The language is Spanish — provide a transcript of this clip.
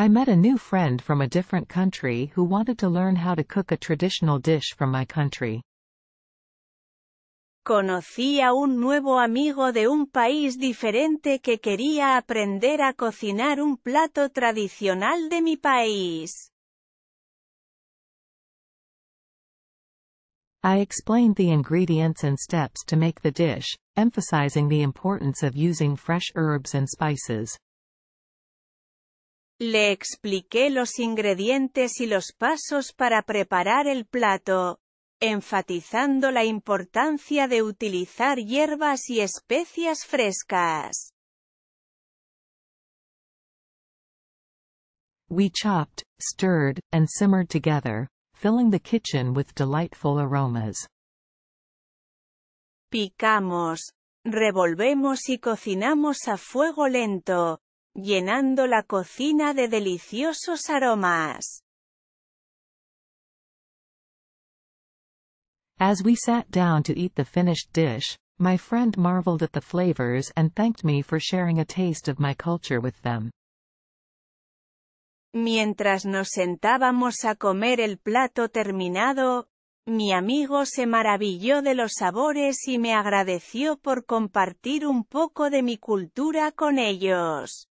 I met a new friend from a different country who wanted to learn how to cook a traditional dish from my country. Conocí a un nuevo amigo de un país diferente que quería aprender a cocinar un plato tradicional de mi país. I explained the ingredients and steps to make the dish, emphasizing the importance of using fresh herbs and spices. Le expliqué los ingredientes y los pasos para preparar el plato, enfatizando la importancia de utilizar hierbas y especias frescas. We chopped, stirred, and simmered together, filling the kitchen with delightful aromas. Picamos, revolvemos y cocinamos a fuego lento, llenando la cocina de deliciosos aromas. As we sat down to eat the finished dish, my friend marveled at the flavors and thanked me for sharing a taste of my culture with them. Mientras nos sentábamos a comer el plato terminado, mi amigo se maravilló de los sabores y me agradeció por compartir un poco de mi cultura con ellos.